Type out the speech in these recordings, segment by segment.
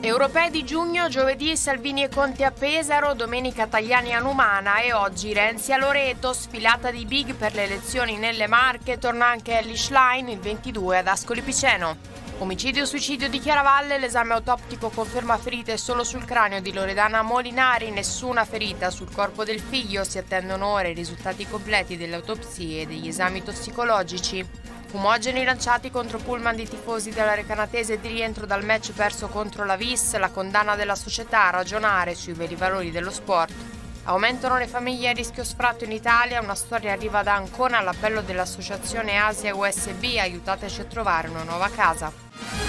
Europei di giugno, giovedì Salvini e Conte a Pesaro, domenica Tagliani a Numana e oggi Renzi a Loreto, sfilata di big per le elezioni nelle Marche, torna anche Ellie Schlein il 22 ad Ascoli Piceno. Omicidio-suicidio di Chiaravalle, l'esame autoptico conferma ferite solo sul cranio di Loredana Molinari, nessuna ferita sul corpo del figlio, si attendono ora i risultati completi delle autopsie e degli esami tossicologici. Fumogeni lanciati contro pullman di tifosi della Recanatese di rientro dal match perso contro la Vis, la condanna della società a ragionare sui veri valori dello sport. Aumentano le famiglie a rischio sfratto in Italia, una storia arriva da Ancona all'appello dell'associazione Asia USB, aiutateci a trovare una nuova casa.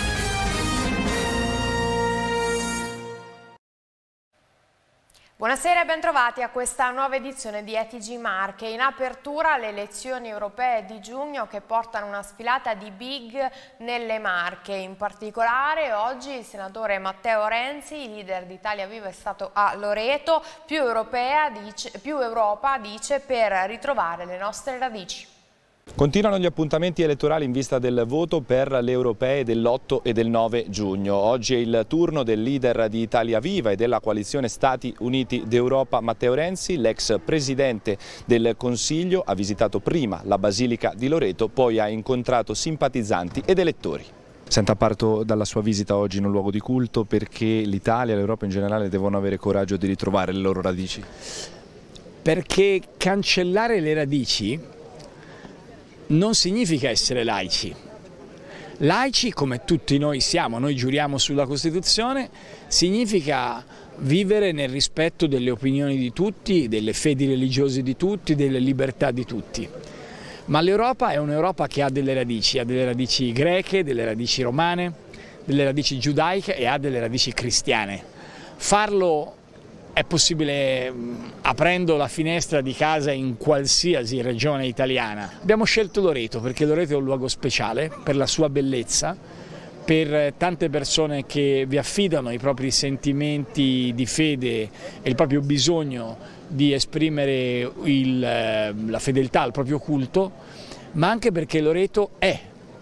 Buonasera e bentrovati a questa nuova edizione di ETG Marche. In apertura le elezioni europee di giugno che portano una sfilata di big nelle Marche. In particolare oggi il senatore Matteo Renzi, leader d'Italia Viva, è stato a Loreto. Più, europea dice, più Europa dice per ritrovare le nostre radici. Continuano gli appuntamenti elettorali in vista del voto per le europee dell'8 e del 9 giugno. Oggi è il turno del leader di Italia Viva e della coalizione Stati Uniti d'Europa Matteo Renzi, l'ex presidente del Consiglio, ha visitato prima la Basilica di Loreto, poi ha incontrato simpatizzanti ed elettori. Senta, parto dalla sua visita oggi in un luogo di culto perché l'Italia e l'Europa in generale devono avere coraggio di ritrovare le loro radici. Perché cancellare le radici non significa essere laici. Laici, come tutti noi siamo, noi giuriamo sulla Costituzione, significa vivere nel rispetto delle opinioni di tutti, delle fedi religiose di tutti, delle libertà di tutti. Ma l'Europa è un'Europa che ha delle radici, ha delle radici greche, delle radici romane, delle radici giudaiche e ha delle radici cristiane. Farlo è possibile mm, aprendo la finestra di casa in qualsiasi regione italiana. Abbiamo scelto Loreto perché Loreto è un luogo speciale per la sua bellezza, per tante persone che vi affidano i propri sentimenti di fede e il proprio bisogno di esprimere il, eh, la fedeltà al proprio culto, ma anche perché Loreto è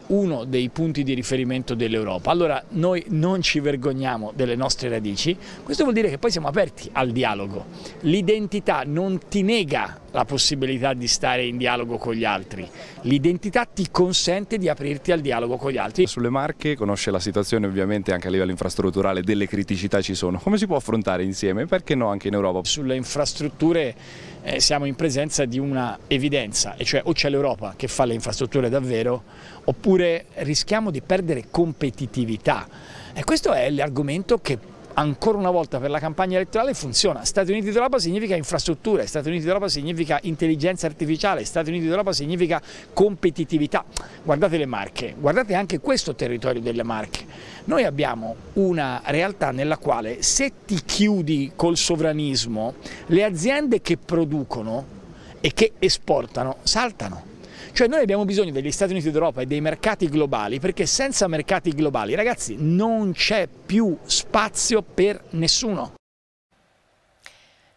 uno dei punti di riferimento dell'Europa. Allora noi non ci vergogniamo delle nostre radici, questo vuol dire che poi siamo aperti al dialogo. L'identità non ti nega la possibilità di stare in dialogo con gli altri. L'identità ti consente di aprirti al dialogo con gli altri. Sulle Marche conosce la situazione ovviamente anche a livello infrastrutturale, delle criticità ci sono. Come si può affrontare insieme? Perché no anche in Europa? Sulle infrastrutture eh, siamo in presenza di una evidenza, e cioè o c'è l'Europa che fa le infrastrutture davvero, oppure rischiamo di perdere competitività. E questo è l'argomento che ancora una volta per la campagna elettorale funziona. Stati Uniti d'Europa significa infrastrutture, Stati Uniti d'Europa significa intelligenza artificiale, Stati Uniti d'Europa significa competitività. Guardate le Marche, guardate anche questo territorio delle Marche. Noi abbiamo una realtà nella quale se ti chiudi col sovranismo, le aziende che producono e che esportano saltano cioè noi abbiamo bisogno degli Stati Uniti d'Europa e dei mercati globali perché senza mercati globali, ragazzi, non c'è più spazio per nessuno.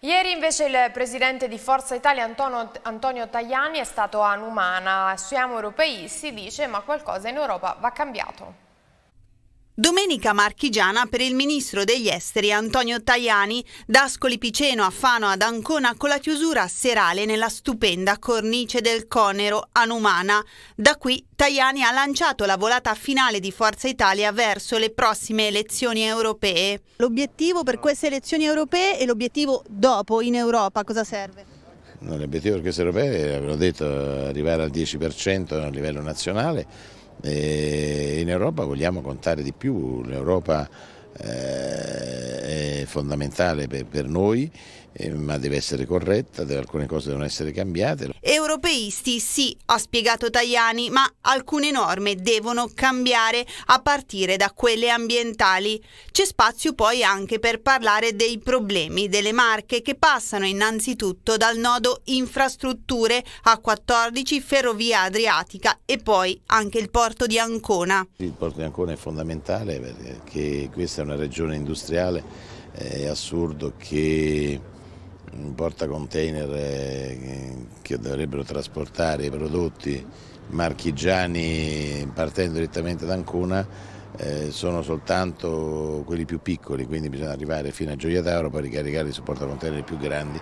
Ieri invece il presidente di Forza Italia Antonio, Antonio Tajani è stato a Numana. Siamo europei, si dice, ma qualcosa in Europa va cambiato. Domenica marchigiana per il ministro degli esteri Antonio Tajani, da Ascoli Piceno a Fano ad Ancona con la chiusura serale nella stupenda cornice del Conero a Numana. Da qui Tajani ha lanciato la volata finale di Forza Italia verso le prossime elezioni europee. L'obiettivo per queste elezioni europee e l'obiettivo dopo in Europa cosa serve? No, l'obiettivo per queste europee, ve l'ho detto, arrivare al 10% a livello nazionale eh, in Europa vogliamo contare di più, l'Europa eh, fondamentale per, per noi, eh, ma deve essere corretta, deve, alcune cose devono essere cambiate. Europeisti sì, ha spiegato Tajani, ma alcune norme devono cambiare a partire da quelle ambientali. C'è spazio poi anche per parlare dei problemi delle marche che passano innanzitutto dal nodo infrastrutture A14 ferrovia adriatica e poi anche il porto di Ancona. Il porto di Ancona è fondamentale perché questa è una regione industriale è assurdo che un portacontainer eh, che dovrebbero trasportare i prodotti marchigiani partendo direttamente da Ancona eh, sono soltanto quelli più piccoli, quindi bisogna arrivare fino a Gioia Tauro per ricaricare i porta più grandi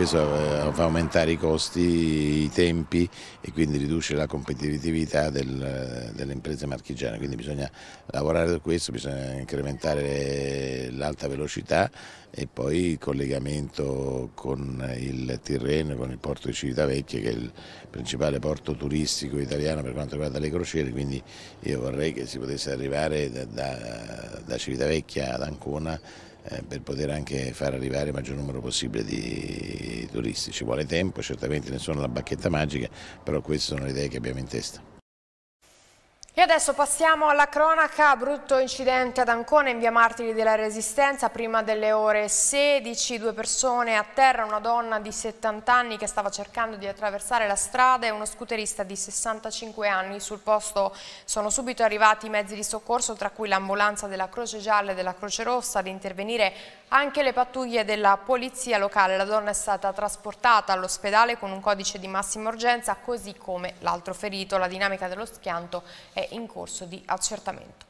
questo eh, fa aumentare i costi, i tempi e quindi riduce la competitività del, delle imprese marchigiane, quindi bisogna lavorare su questo, bisogna incrementare l'alta velocità e poi il collegamento con il Tirreno, con il porto di Civitavecchia che è il principale porto turistico italiano per quanto riguarda le crociere, quindi io vorrei che si potesse arrivare da, da, da Civitavecchia ad Ancona eh, per poter anche far arrivare il maggior numero possibile di turisti. Ci vuole tempo, certamente nessuno ha la bacchetta magica, però queste sono le idee che abbiamo in testa. E adesso passiamo alla cronaca, brutto incidente ad Ancona in via Martiri della Resistenza, prima delle ore 16, due persone a terra, una donna di 70 anni che stava cercando di attraversare la strada e uno scooterista di 65 anni, sul posto sono subito arrivati i mezzi di soccorso tra cui l'ambulanza della Croce Gialla e della Croce Rossa ad intervenire anche le pattuglie della polizia locale, la donna è stata trasportata all'ospedale con un codice di massima urgenza così come l'altro ferito, la dinamica dello schianto è è in corso di accertamento.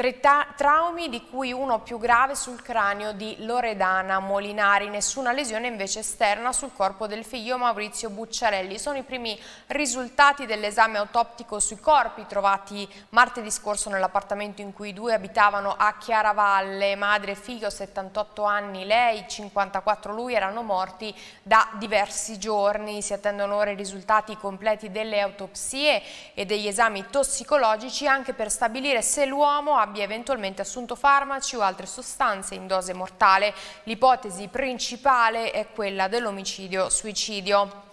Tre traumi di cui uno più grave sul cranio di Loredana Molinari, nessuna lesione invece esterna sul corpo del figlio Maurizio Bucciarelli. Sono i primi risultati dell'esame autoptico sui corpi trovati martedì scorso nell'appartamento in cui i due abitavano a Chiaravalle. Madre e figlio, 78 anni lei, 54 lui, erano morti da diversi giorni. Si attendono ora i risultati completi delle autopsie e degli esami tossicologici anche per stabilire se l'uomo abbia abbia eventualmente assunto farmaci o altre sostanze in dose mortale. L'ipotesi principale è quella dell'omicidio-suicidio.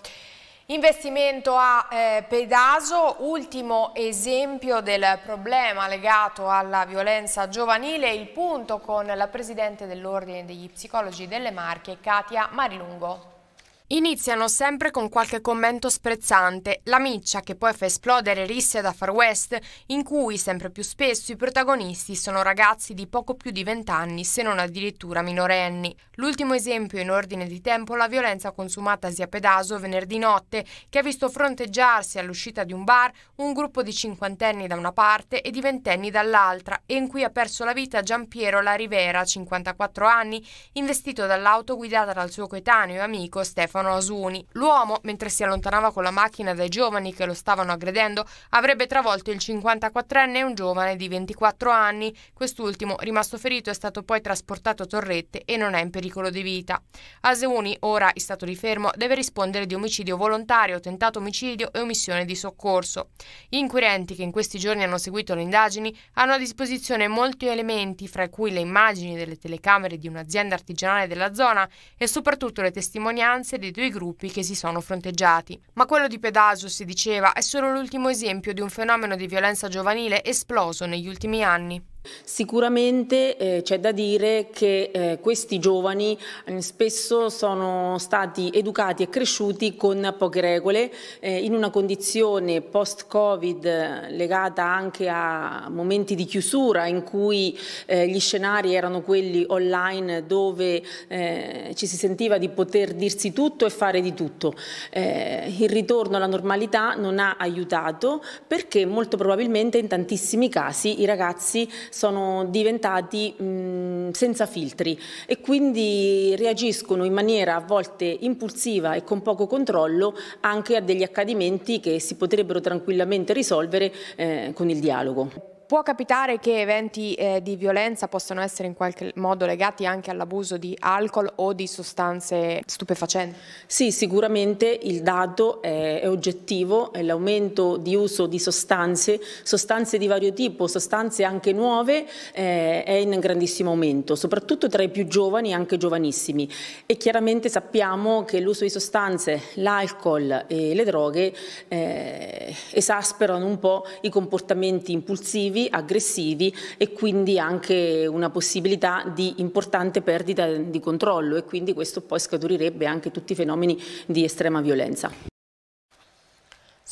Investimento a eh, Pedaso, ultimo esempio del problema legato alla violenza giovanile, il punto con la Presidente dell'Ordine degli Psicologi delle Marche, Katia Marilungo. Iniziano sempre con qualche commento sprezzante, la miccia che poi fa esplodere risse da far west, in cui sempre più spesso i protagonisti sono ragazzi di poco più di vent'anni, se non addirittura minorenni. L'ultimo esempio in ordine di tempo la violenza consumatasi a Pedaso venerdì notte, che ha visto fronteggiarsi all'uscita di un bar un gruppo di cinquantenni da una parte e di ventenni dall'altra, e in cui ha perso la vita Giampiero La Rivera, 54 anni, investito dall'auto guidata dal suo coetaneo e amico Stefano Stefano Asuni. L'uomo, mentre si allontanava con la macchina dai giovani che lo stavano aggredendo, avrebbe travolto il 54enne e un giovane di 24 anni. Quest'ultimo, rimasto ferito, è stato poi trasportato a Torrette e non è in pericolo di vita. Asuni, ora in stato di fermo, deve rispondere di omicidio volontario, tentato omicidio e omissione di soccorso. Gli inquirenti che in questi giorni hanno seguito le indagini hanno a disposizione molti elementi, fra cui le immagini delle telecamere di un'azienda artigianale della zona e soprattutto le testimonianze dei due gruppi che si sono fronteggiati. Ma quello di Pedaso, si diceva, è solo l'ultimo esempio di un fenomeno di violenza giovanile esploso negli ultimi anni. Sicuramente eh, c'è da dire che eh, questi giovani eh, spesso sono stati educati e cresciuti con poche regole, eh, in una condizione post-Covid eh, legata anche a momenti di chiusura in cui eh, gli scenari erano quelli online dove ci si sentiva di poter dirsi tutto e fare di tutto. il ritorno alla normalità non ha aiutato perché molto probabilmente in tantissimi casi i ragazzi sono diventati mh, senza filtri e quindi reagiscono in maniera a volte impulsiva e con poco controllo anche a degli accadimenti che si potrebbero tranquillamente risolvere eh, con il dialogo può capitare che eventi eh, di violenza possano essere in qualche modo legati anche all'abuso di alcol o di sostanze stupefacenti? Sì, sicuramente il dato è, è oggettivo, è l'aumento di uso di sostanze, sostanze di vario tipo, sostanze anche nuove, eh, è in grandissimo aumento, soprattutto tra i più giovani e anche giovanissimi. E chiaramente sappiamo che l'uso di sostanze, l'alcol e le droghe eh, esasperano un po' i comportamenti impulsivi invasivi, aggressivi e quindi anche una possibilità di importante perdita di controllo e quindi questo poi scaturirebbe anche tutti i fenomeni di estrema violenza.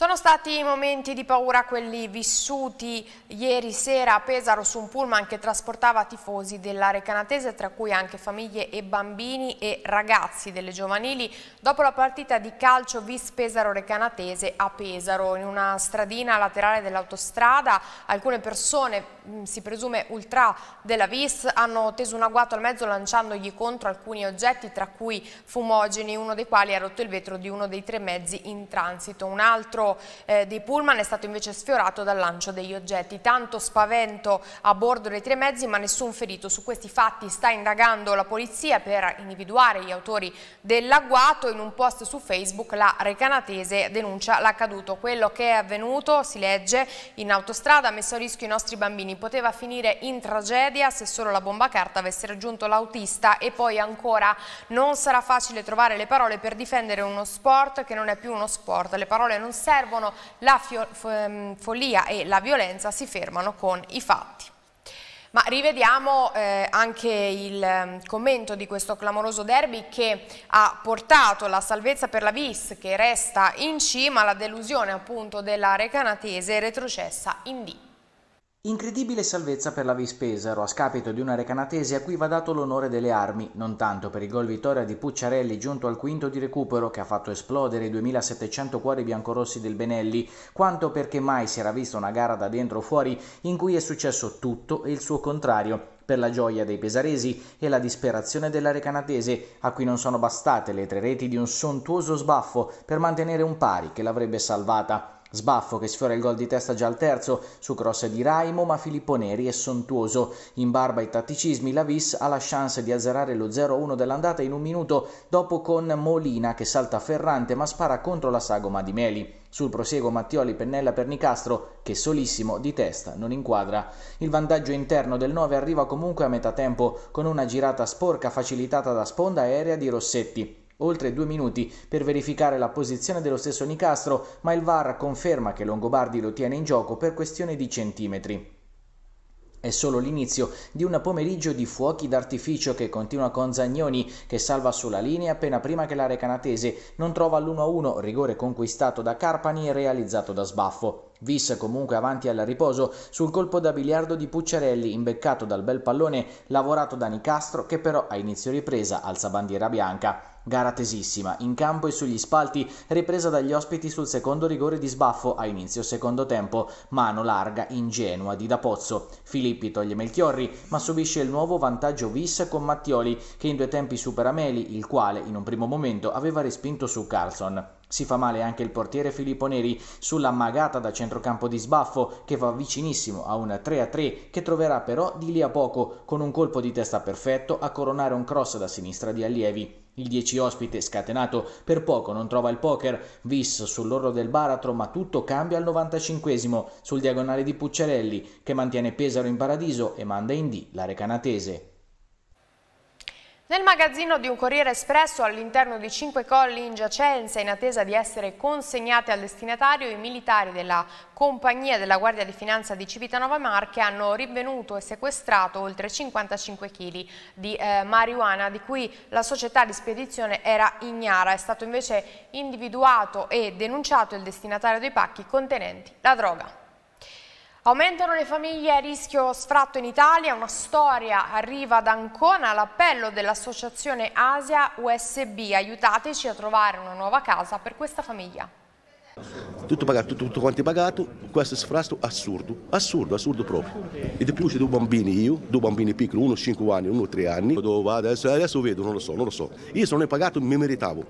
Sono stati momenti di paura quelli vissuti ieri sera a Pesaro su un pullman che trasportava tifosi dell'area canatese, tra cui anche famiglie e bambini e ragazzi delle giovanili, dopo la partita di calcio Vis Pesaro-Recanatese a Pesaro. In una stradina laterale dell'autostrada alcune persone Mm, si presume ultra della VIS, hanno teso un agguato al mezzo lanciandogli contro alcuni oggetti, tra cui fumogeni, uno dei quali ha rotto il vetro di uno dei tre mezzi in transito. Un altro eh, dei pullman è stato invece sfiorato dal lancio degli oggetti. Tanto spavento a bordo dei tre mezzi, ma nessun ferito. Su questi fatti sta indagando la polizia per individuare gli autori dell'agguato. In un post su Facebook la Recanatese denuncia l'accaduto. Quello che è avvenuto, si legge, in autostrada ha messo a rischio i nostri bambini bambini poteva finire in tragedia se solo la bomba carta avesse raggiunto l'autista e poi ancora non sarà facile trovare le parole per difendere uno sport che non è più uno sport, le parole non servono, la ehm, follia e la violenza si fermano con i fatti. Ma rivediamo eh, anche il ehm, commento di questo clamoroso derby che ha portato la salvezza per la Vis che resta in cima, alla delusione appunto della Recanatese retrocessa in D. Incredibile salvezza per la Vispesaro a scapito di una recanatese a cui va dato l'onore delle armi, non tanto per il gol vittoria di Pucciarelli giunto al quinto di recupero che ha fatto esplodere i 2700 cuori biancorossi del Benelli, quanto perché mai si era vista una gara da dentro o fuori in cui è successo tutto e il suo contrario, per la gioia dei pesaresi e la disperazione della recanatese, a cui non sono bastate le tre reti di un sontuoso sbaffo per mantenere un pari che l'avrebbe salvata. Sbaffo che sfiora il gol di testa già al terzo, su cross di Raimo ma Filippo Neri è sontuoso. In barba ai tatticismi la Vis ha la chance di azzerare lo 0-1 dell'andata in un minuto dopo con Molina che salta ferrante ma spara contro la sagoma di Meli. Sul prosieguo Mattioli pennella per Nicastro che solissimo di testa non inquadra. Il vantaggio interno del 9 arriva comunque a metà tempo con una girata sporca facilitata da sponda aerea di Rossetti oltre due minuti per verificare la posizione dello stesso Nicastro, ma il VAR conferma che Longobardi lo tiene in gioco per questione di centimetri. È solo l'inizio di un pomeriggio di fuochi d'artificio che continua con Zagnoni che salva sulla linea appena prima che l'area canatese non trova l'1-1, rigore conquistato da Carpani e realizzato da Sbaffo. Vis comunque avanti al riposo sul colpo da biliardo di Pucciarelli imbeccato dal bel pallone lavorato da Nicastro che però a inizio ripresa alza bandiera bianca. Gara tesissima, in campo e sugli spalti, ripresa dagli ospiti sul secondo rigore di sbaffo a inizio secondo tempo, mano larga, ingenua di Da Pozzo. Filippi toglie Melchiorri, ma subisce il nuovo vantaggio vis con Mattioli, che in due tempi supera Meli, il quale in un primo momento aveva respinto su Carlson. Si fa male anche il portiere Filippo Neri sulla magata da centrocampo di sbaffo che va vicinissimo a un 3-3 che troverà però di lì a poco con un colpo di testa perfetto a coronare un cross da sinistra di Allievi. Il 10 ospite scatenato per poco non trova il poker, Vis sull'orlo del baratro ma tutto cambia al 95 sul diagonale di Pucciarelli che mantiene Pesaro in paradiso e manda in D la Recanatese. Nel magazzino di un Corriere Espresso all'interno di cinque colli in giacenza in attesa di essere consegnate al destinatario i militari della compagnia della Guardia di Finanza di Civitanova Marche hanno rinvenuto e sequestrato oltre 55 kg di eh, marijuana di cui la società di spedizione era ignara. È stato invece individuato e denunciato il destinatario dei pacchi contenenti la droga. Aumentano le famiglie a rischio sfratto in Italia, una storia arriva ad Ancona, l'appello dell'associazione Asia USB, aiutateci a trovare una nuova casa per questa famiglia. Tutto pagato, tutto, tutto quanto pagato, questo sfratto assurdo, assurdo, assurdo proprio. E di più c'è due bambini io, due bambini piccoli, uno 5 anni, uno 3 anni, dove vado adesso, eh, adesso vedo, non lo so, non lo so. Io se non è pagato mi meritavo,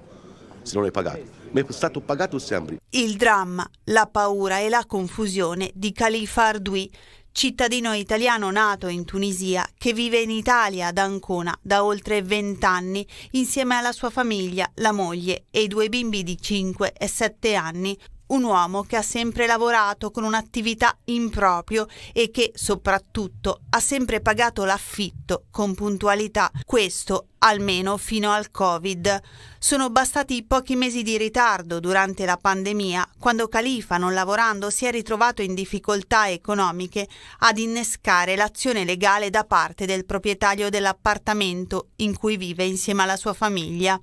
se non è pagato ma è stato pagato sempre. Il dramma, la paura e la confusione di Khalifa Ardui, cittadino italiano nato in Tunisia che vive in Italia ad Ancona da oltre 20 anni insieme alla sua famiglia, la moglie e i due bimbi di 5 e 7 anni, un uomo che ha sempre lavorato con un'attività improprio e che soprattutto ha sempre pagato l'affitto con puntualità. Questo almeno fino al Covid. Sono bastati pochi mesi di ritardo durante la pandemia, quando Califa, non lavorando, si è ritrovato in difficoltà economiche ad innescare l'azione legale da parte del proprietario dell'appartamento in cui vive insieme alla sua famiglia.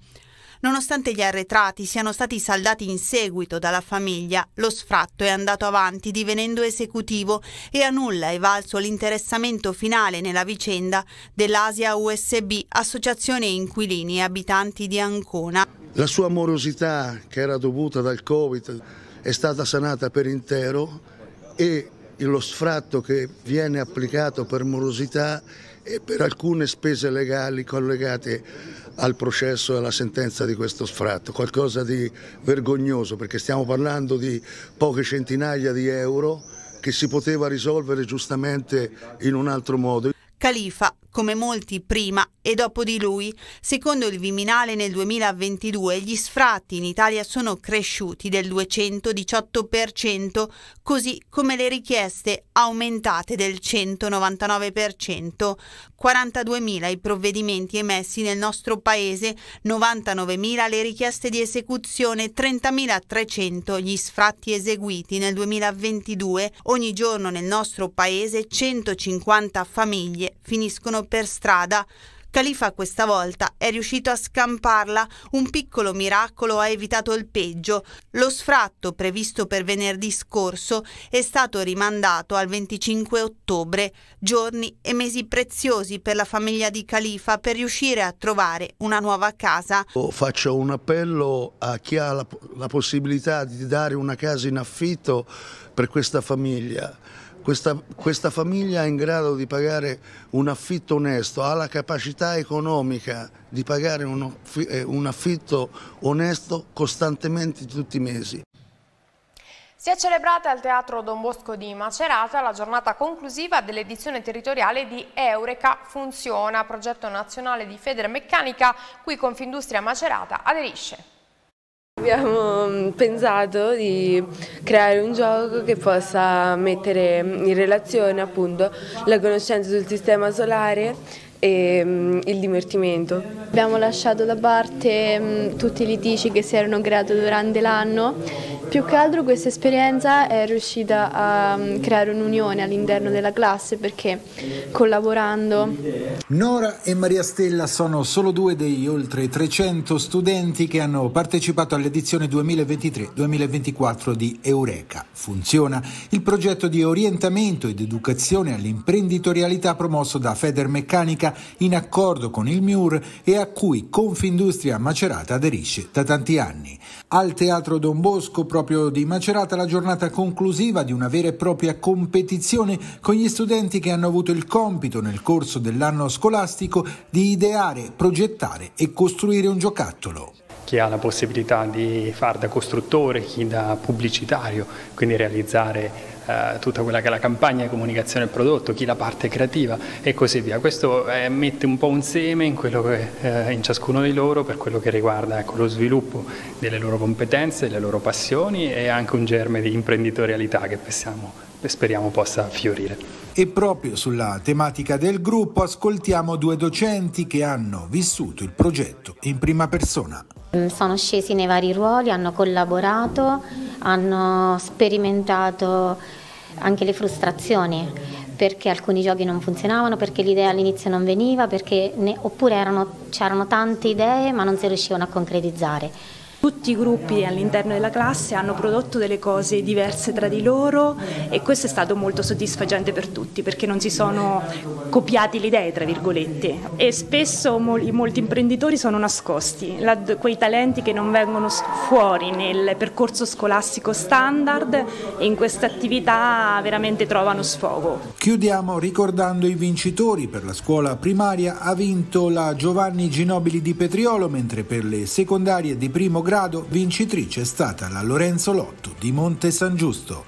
Nonostante gli arretrati siano stati saldati in seguito dalla famiglia, lo sfratto è andato avanti divenendo esecutivo e a nulla è valso l'interessamento finale nella vicenda dell'Asia USB, associazione inquilini e abitanti di Ancona. La sua morosità, che era dovuta dal Covid, è stata sanata per intero e lo sfratto che viene applicato per morosità e per alcune spese legali collegate al processo e alla sentenza di questo sfratto. Qualcosa di vergognoso perché stiamo parlando di poche centinaia di euro che si poteva risolvere giustamente in un altro modo. Califa come molti prima e dopo di lui, secondo il Viminale nel 2022 gli sfratti in Italia sono cresciuti del 218%, così come le richieste aumentate del 199%, 42.000 i provvedimenti emessi nel nostro paese, 99.000 le richieste di esecuzione, 30.300 gli sfratti eseguiti nel 2022, ogni giorno nel nostro paese 150 famiglie finiscono bucavano per strada. Califa questa volta è riuscito a scamparla, un piccolo miracolo ha evitato il peggio. Lo sfratto previsto per venerdì scorso è stato rimandato al 25 ottobre, giorni e mesi preziosi per la famiglia di Califa per riuscire a trovare una nuova casa. Faccio un appello a chi ha la, la possibilità di dare una casa in affitto per questa famiglia questa, questa, famiglia è in grado di pagare un affitto onesto, ha la capacità economica di pagare un, eh, un affitto onesto costantemente tutti i mesi. Si è celebrata al Teatro Don Bosco di Macerata la giornata conclusiva dell'edizione territoriale di Eureka Funziona, progetto nazionale di Federmeccanica, cui Confindustria Macerata aderisce. Abbiamo mm, pensato di creare un gioco che possa mettere in relazione appunto la conoscenza sul sistema solare e mm, il divertimento. Abbiamo lasciato da parte mm, tutti i litigi che si erano creati durante l'anno più che altro questa esperienza è riuscita a mm, creare un'unione all'interno della classe perché collaborando. Nora e Maria Stella sono solo due degli oltre 300 studenti che hanno partecipato all'edizione 2023-2024 di Eureka. Funziona il progetto di orientamento ed educazione all'imprenditorialità promosso da Federmeccanica in accordo con il MIUR e a cui Confindustria Macerata aderisce da tanti anni. Al Teatro Don Bosco, proprio di Macerata, la giornata conclusiva di una vera e propria competizione con gli studenti che hanno avuto il compito nel corso dell'anno scolastico di ideare, progettare e costruire un giocattolo chi ha la possibilità di far da costruttore, chi da pubblicitario, quindi realizzare eh, tutta quella che è la campagna di comunicazione del prodotto, chi la parte creativa e così via. Questo eh, mette un po' un seme in, che, eh, in, ciascuno di loro per quello che riguarda ecco, lo sviluppo delle loro competenze, delle loro passioni e anche un germe di imprenditorialità che pensiamo speriamo possa fiorire. E proprio sulla tematica del gruppo ascoltiamo due docenti che hanno vissuto il progetto in prima persona. Mm, sono scesi nei vari ruoli, hanno collaborato, hanno sperimentato anche le frustrazioni perché alcuni giochi non funzionavano, perché l'idea all'inizio non veniva, ne, oppure c'erano tante idee ma non si riuscivano a concretizzare. Tutti i gruppi all'interno della classe hanno prodotto delle cose diverse tra di loro e questo è stato molto soddisfacente per tutti perché non si sono copiati le idee, tra virgolette. E spesso molti imprenditori sono nascosti, quei talenti che non vengono fuori nel percorso scolastico standard e in questa attività veramente trovano sfogo. Chiudiamo ricordando i vincitori. Per la scuola primaria ha vinto la Giovanni Ginobili di Petriolo, mentre per le secondarie di primo grado grado, vincitrice è stata la Lorenzo Lotto di Monte San Giusto.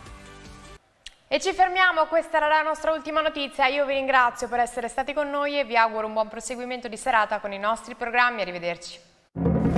E ci fermiamo, questa era la nostra ultima notizia. Io vi ringrazio per essere stati con noi e vi auguro un buon proseguimento di serata con i nostri programmi. Arrivederci.